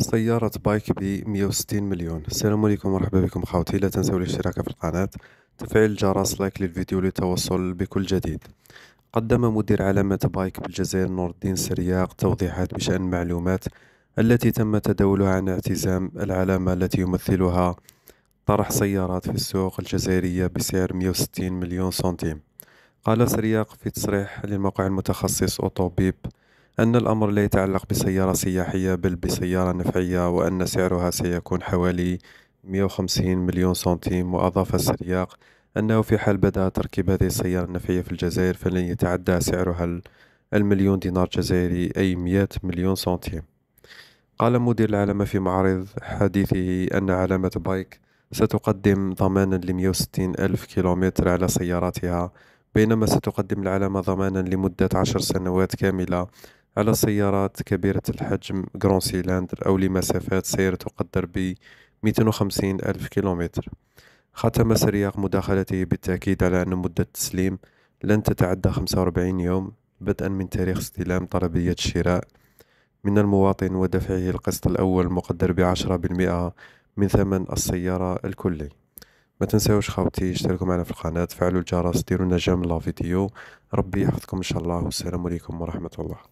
سيارة بايك ب 160 مليون السلام عليكم مرحبا بكم خاوتي لا تنسوا الاشتراك في القناة تفعيل الجرس لايك للفيديو للتوصل بكل جديد قدم مدير علامة بايك بالجزائر نور الدين سرياق توضيحات بشأن معلومات التي تم تداولها عن اعتزام العلامة التي يمثلها طرح سيارات في السوق الجزائرية بسعر 160 مليون سنتيم قال سرياق في تصريح للموقع المتخصص أوتوبيب أن الأمر لا يتعلق بسيارة سياحية بل بسيارة نفعية وأن سعرها سيكون حوالي 150 مليون سنتيم وأضاف السرياق أنه في حال بدأ تركيب هذه السيارة النفعية في الجزائر فلن يتعدى سعرها المليون دينار جزائري أي 100 مليون سنتيم قال مدير العلامة في معرض حديثه أن علامة بايك ستقدم ضمانا ل 160 ألف كيلومتر على سياراتها بينما ستقدم العلامة ضمانا لمدة عشر سنوات كاملة على سيارات كبيرة الحجم جرون سيلاندر أو لمسافات سير تقدر ب 250 ألف كيلومتر ختم سرياق مداخلته بالتأكيد على أن مدة التسليم لن تتعدى 45 يوم بدءا من تاريخ استلام طلبية الشراء من المواطن ودفعه القسط الأول مقدر ب بالمئة من ثمن السيارة الكلي ما تنساوش خاوتي اشتركوا معنا في القناة فعلوا الجرس ديروا لنا جام فيديو ربي يحفظكم إن شاء الله والسلام عليكم ورحمة الله